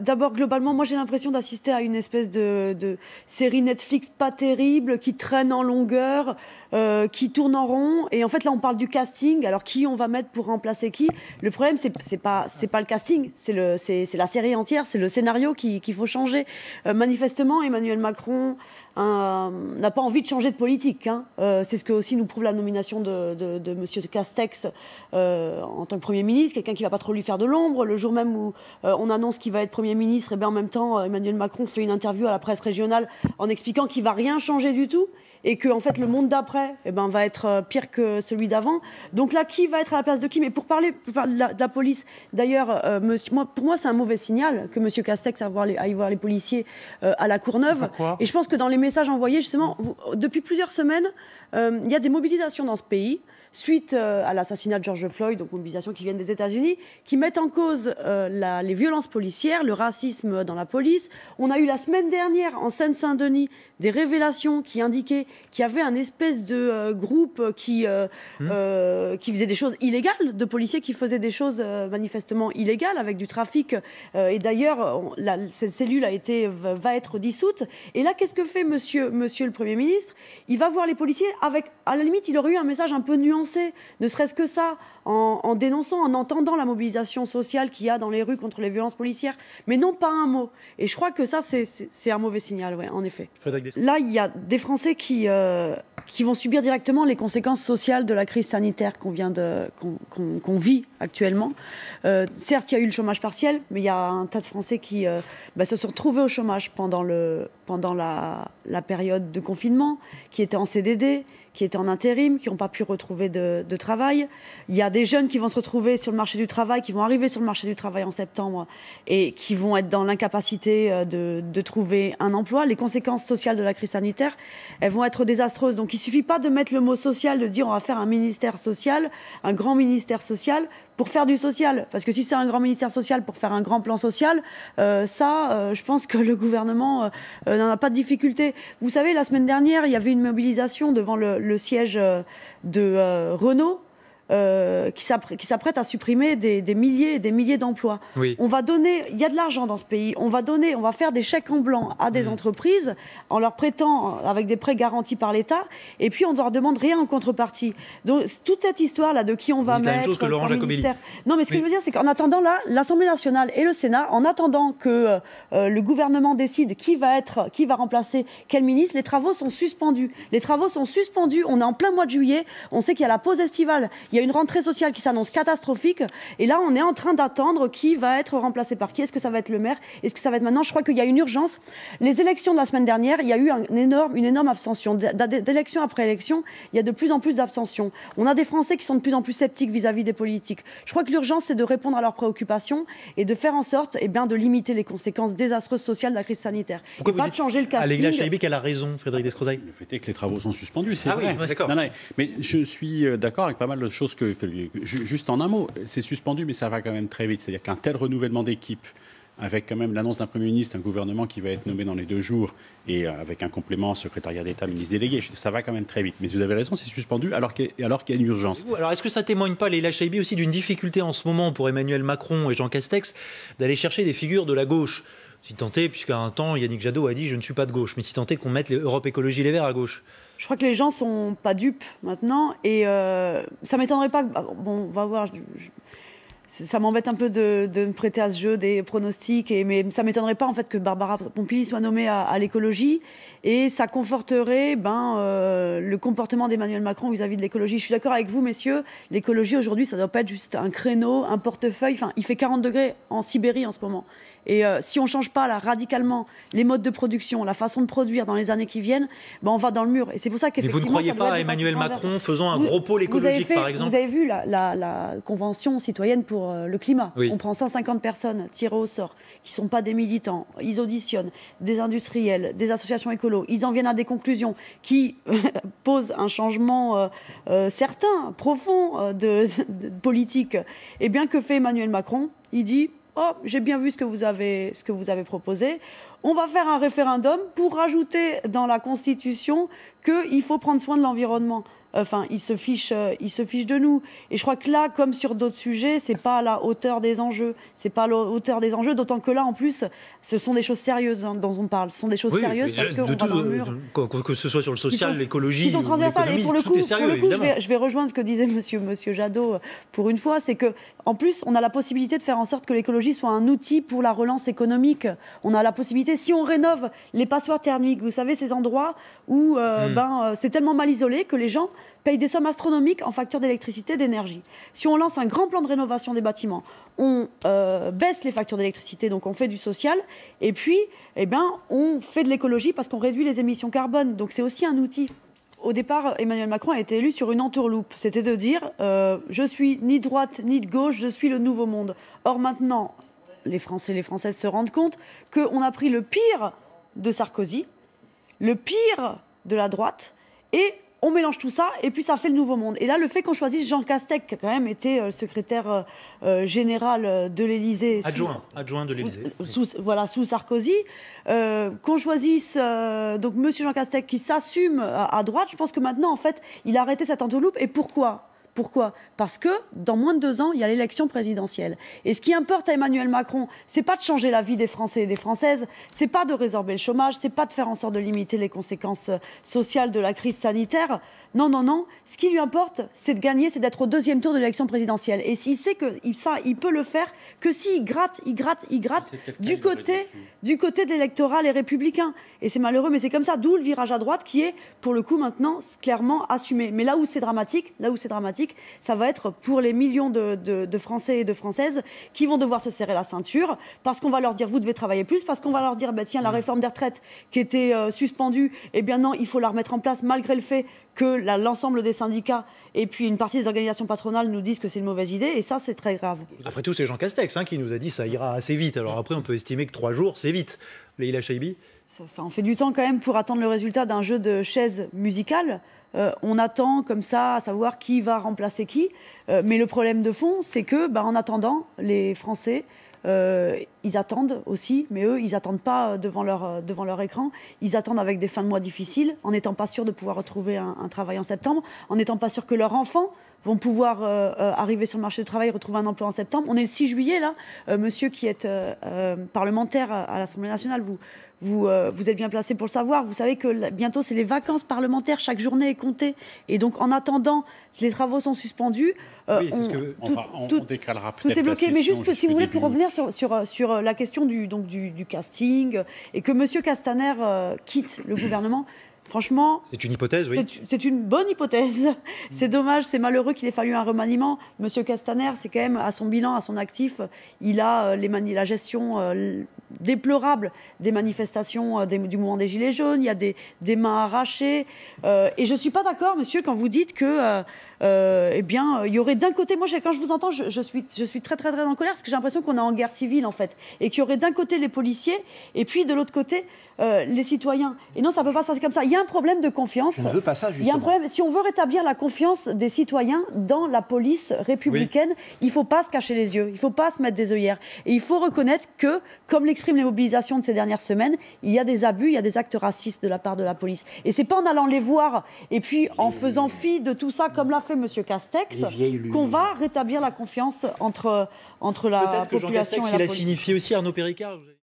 D'abord, globalement, moi j'ai l'impression d'assister à une espèce de, série Netflix pas terrible, qui traîne en longueur, euh, qui tourne en rond. Et en fait, là, on parle du casting. Alors, qui on va mettre pour remplacer qui Le problème, c'est pas c'est pas le casting, c'est le c'est la série entière, c'est le scénario qu'il qui faut changer. Euh, manifestement, Emmanuel Macron euh, n'a pas envie de changer de politique. Hein. c'est ce que aussi nous prouve la nomination de, de, de Monsieur Castex en tant que Premier ministre, quelqu'un qui va pas trop lui faire de l'ombre. Le jour même où on annonce qu'il va être Premier ministre, et eh bien en même temps, euh, Emmanuel Macron fait une interview à la presse régionale en expliquant qu'il ne va rien changer du tout et que en fait le monde d'après eh ben, va être euh, pire que celui d'avant. Donc là, qui va être à la place de qui Mais pour parler, de, la, police, d'ailleurs, euh, pour moi, c'est un mauvais signal que M. Castex aille voir les, voir les policiers euh, à la Courneuve. et je pense que dans les messages envoyés, justement, depuis plusieurs semaines, il y a des mobilisations dans ce pays suite à l'assassinat de George Floyd, donc mobilisation qui viennent des États-Unis, qui mettent en cause les violences policières, le racisme dans la police. On a eu la semaine dernière en Seine-Saint-Denis des révélations qui indiquaient qu'il y avait un espèce de euh, groupe qui, euh, hmm. euh, qui faisait des choses illégales, de policiers qui faisaient des choses manifestement illégales avec du trafic. et d'ailleurs, cette cellule a été, va être dissoute. Et là, qu'est-ce que fait monsieur, monsieur le Premier ministre Il va voir les policiers avec, à la limite, il aurait eu un message un peu nuancé, ne serait-ce que ça, en, en dénonçant, en entendant la mobilisation sociale qu'il y a dans les rues contre les violences policières, mais non pas un mot. Et je crois que ça, c'est un mauvais signal, ouais, en effet. Là, il y a des Français qui euh, vont subir directement les conséquences sociales de la crise sanitaire qu'on vient de qu'on vit actuellement. Euh, certes, il y a eu le chômage partiel, mais il y a un tas de Français qui euh, bah, se sont retrouvés au chômage pendant le pendant la, la période de confinement, qui étaient en CDD, qui étaient en intérim, qui n'ont pas pu retrouver de, travail. Il y a des jeunes qui vont se retrouver sur le marché du travail, qui vont arriver sur le marché du travail en septembre et qui vont être dans l'incapacité euh, de, de trouver un emploi. Les conséquences sociales de la crise sanitaire, elles vont être désastreuses. Donc il ne suffit pas de mettre le mot social, de dire on va faire un ministère social, un grand ministère social pour faire du social. Parce que si c'est un grand ministère social pour faire un grand plan social, euh, ça, euh, je pense que le gouvernement euh, n'en a pas de difficulté. Vous savez, la semaine dernière, il y avait une mobilisation devant le siège de Renault euh, qui s'apprête à supprimer des, milliers et des milliers d'emplois. On va donner, il y a de l'argent dans ce pays, on va donner, on va faire des chèques en blanc à des mmh. entreprises en leur prêtant euh, avec des prêts garantis par l'État, et puis on ne leur demande rien en contrepartie. Donc toute cette histoire-là de qui on va mettre. Chose ministère... Non, mais ce que je veux dire, c'est qu'en attendant là, l'Assemblée nationale et le Sénat, en attendant que euh, le gouvernement décide qui va être, qui va remplacer quel ministre, les travaux sont suspendus. Les travaux sont suspendus. On est en plein mois de juillet. On sait qu'il y a la pause estivale. Il une rentrée sociale qui s'annonce catastrophique. Et là, on est en train d'attendre qui va être remplacé par qui. Est-ce que ça va être le maire Est-ce que ça va être maintenant Je crois qu'il y a une urgence. Les élections de la semaine dernière, il y a eu un énorme, une énorme abstention. D'élection après élection, il y a de plus en plus d'abstention. On a des Français qui sont de plus en plus sceptiques vis-à-vis des politiques. Je crois que l'urgence, c'est de répondre à leurs préoccupations et de faire en sorte et eh bien, de limiter les conséquences désastreuses sociales de la crise sanitaire. et pas de changer le casting. À a raison, Frédéric Descrozaille. Le fait est que les travaux sont suspendus, c'est ah vrai. Mais je suis euh, d'accord avec pas mal de choses juste en un mot, c'est suspendu, mais ça va quand même très vite. C'est-à-dire qu'un tel renouvellement d'équipe, avec quand même l'annonce d'un Premier ministre, un gouvernement qui va être nommé dans les deux jours, et euh, avec un complément secrétariat d'État, ministre délégué, ça va quand même très vite. Mais vous avez raison, c'est suspendu alors qu'il y, a une urgence. Alors est-ce que ça témoigne pas, les Chaibi, aussi d'une difficulté en ce moment pour Emmanuel Macron et Jean Castex d'aller chercher des figures de la gauche si tenté, puisqu'à un temps, Yannick Jadot a dit Je ne suis pas de gauche, mais si tenté qu'on mette l'Europe Écologie Les Verts à gauche. Je crois que les gens ne sont pas dupes maintenant, et euh, ça m'étonnerait pas. Bah, bon, on va voir. ça m'embête un peu de, me prêter à ce jeu des pronostics, mais ça m'étonnerait pas en fait que Barbara Pompili soit nommée à, l'écologie, et ça conforterait ben, euh, le comportement d'Emmanuel Macron vis-à-vis de l'écologie. Je suis d'accord avec vous, messieurs, l'écologie aujourd'hui, ça ne doit pas être juste un créneau, un portefeuille. Enfin, il fait 40 degrés en Sibérie en ce moment. Et euh, si on ne change pas là, radicalement les modes de production, la façon de produire dans les années qui viennent, ben on va dans le mur. Et c'est pour ça qu'effectivement. vous ne croyez pas à Emmanuel Macron faisant un gros pôle écologique, par exemple Vous avez vu la, Convention citoyenne pour euh, le climat. On prend 150 personnes tirées au sort, qui ne sont pas des militants. Ils auditionnent des industriels, des associations écolos. Ils en viennent à des conclusions qui euh, posent un changement certain, profond de politique. Et eh bien que fait Emmanuel Macron Il dit Oh, j'ai bien vu ce que, vous avez, ce que vous avez proposé. On va faire un référendum pour rajouter dans la Constitution qu'il faut prendre soin de l'environnement. Enfin, ils se fichent, euh, ils se fichent de nous. Et je crois que là, comme sur d'autres sujets, c'est pas à la hauteur des enjeux. C'est pas à la hauteur des enjeux. D'autant que là, en plus, ce sont des choses sérieuses hein, dont on parle. Ce sont des choses sérieuses parce qu'on mur. Euh, que, ce soit sur le social, l'écologie, ils sont transversales. Et pour le coup, sérieux, je, vais, rejoindre ce que disait Monsieur Jadot euh, pour une fois, c'est que en plus, on a la possibilité de faire en sorte que l'écologie soit un outil pour la relance économique. On a la possibilité, si on rénove les passoires thermiques, vous savez, ces endroits où hmm. ben, c'est tellement mal isolé que les gens payent des sommes astronomiques en factures d'électricité, d'énergie. Si on lance un grand plan de rénovation des bâtiments, on euh, baisse les factures d'électricité, donc on fait du social, et puis eh ben, on fait de l'écologie parce qu'on réduit les émissions carbone. Donc c'est aussi un outil au départ, Emmanuel Macron a été élu sur une entourloupe. C'était de dire euh, je suis ni droite ni de gauche, je suis le nouveau monde. Or maintenant, les Français et les Françaises se rendent compte qu'on a pris le pire de Sarkozy, le pire de la droite, et on mélange tout ça et puis ça fait le nouveau monde. Et là, le fait qu'on choisisse Jean Castex, qui a quand même été euh, secrétaire euh, euh, général de l'Élysée, adjoint, adjoint de l'Élysée, sous, voilà, sous Sarkozy, qu'on choisisse donc Monsieur Jean Castex qui s'assume à, droite, je pense que maintenant en fait, il a arrêté cette entourloupe. Et pourquoi pourquoi Parce que dans moins de deux ans, il y a l'élection présidentielle. Et ce qui importe à Emmanuel Macron, c'est pas de changer la vie des Français et des Françaises, c'est pas de résorber le chômage, c'est pas de faire en sorte de limiter les conséquences sociales de la crise sanitaire. Non, non, non. Ce qui lui importe, c'est de gagner, c'est d'être au deuxième tour de l'élection présidentielle. Et s'il sait que ça, il peut le faire, que s'il gratte, il gratte, il gratte du côté, du côté de l'électorat, les Républicains. Et c'est malheureux, mais c'est comme ça. D'où le virage à droite qui est, pour le coup, maintenant clairement assumé. Mais là où c'est dramatique, là où c'est dramatique ça va être pour les millions de, Français et de Françaises qui vont devoir se serrer la ceinture parce qu'on va leur dire vous devez travailler plus, parce qu'on va leur dire bah, tiens, la mmh. réforme des retraites qui était euh, suspendue, eh bien non, il faut la remettre en place malgré le fait que l'ensemble des syndicats et puis une partie des organisations patronales nous disent que c'est une mauvaise idée et ça c'est très grave. Après tout, c'est Jean Castex hein, qui nous a dit ça ira assez vite. Alors après, on peut estimer que trois jours, c'est vite. Leïla Chaibi ça, ça en fait du temps quand même pour attendre le résultat d'un jeu de chaises musicales. Euh, on attend comme ça à savoir qui va remplacer qui. Euh, mais le problème de fond, c'est que, bah, en attendant, les Français euh, ils attendent aussi, mais eux, ils attendent pas euh, devant leur, euh, devant leur écran. Ils attendent avec des fins de mois difficiles, en n'étant pas sûrs de pouvoir retrouver un, travail en septembre, en n'étant pas sûrs que leurs enfants vont pouvoir euh, arriver sur le marché du travail, retrouver un emploi en septembre. On est le 6 juillet, là. monsieur qui est parlementaire à l'Assemblée nationale, vous, vous, vous êtes bien placé pour le savoir. Vous savez que bientôt, c'est les vacances parlementaires. Chaque journée est comptée. Et donc, en attendant, les travaux sont suspendus. Oui, on, ce que... tout, on, décalera peut Tout est bloqué. Mais juste, si vous voulez, pour revenir sur, sur, sur euh, la question du, donc, du, casting euh, et que M. Castaner euh, quitte le gouvernement, Franchement. C'est une hypothèse, oui. C'est une bonne hypothèse. Mm. C'est dommage, c'est malheureux qu'il ait fallu un remaniement. Monsieur Castaner, c'est quand même, à son bilan, à son actif, il a la gestion, déplorables, des manifestations euh, du mouvement des Gilets jaunes, il y a des, mains arrachées. Euh, et je ne suis pas d'accord, monsieur, quand vous dites que, euh, eh bien, il y aurait d'un côté, moi, quand je vous entends, je, suis, je suis très, très, très en colère parce que j'ai l'impression qu'on est en guerre civile, en fait, et qu'il y aurait d'un côté les policiers et puis de l'autre côté les citoyens. Et non, ça ne peut pas se passer comme ça. Il y a un problème de confiance. ne veut pas ça, justement. Il y a un problème. Si on veut rétablir la confiance des citoyens dans la police républicaine, il ne faut pas se cacher les yeux, il ne faut pas se mettre des œillères. Et il faut reconnaître que, comme exprime les mobilisations de ces dernières semaines, il y a des abus, il y a des actes racistes de la part de la police. Et c'est pas en allant les voir et puis en faisant fi de tout ça, comme l'a fait M. Castex, qu'on va rétablir la confiance entre, entre la population et la police. Il a signifié aussi Arnaud Péricard.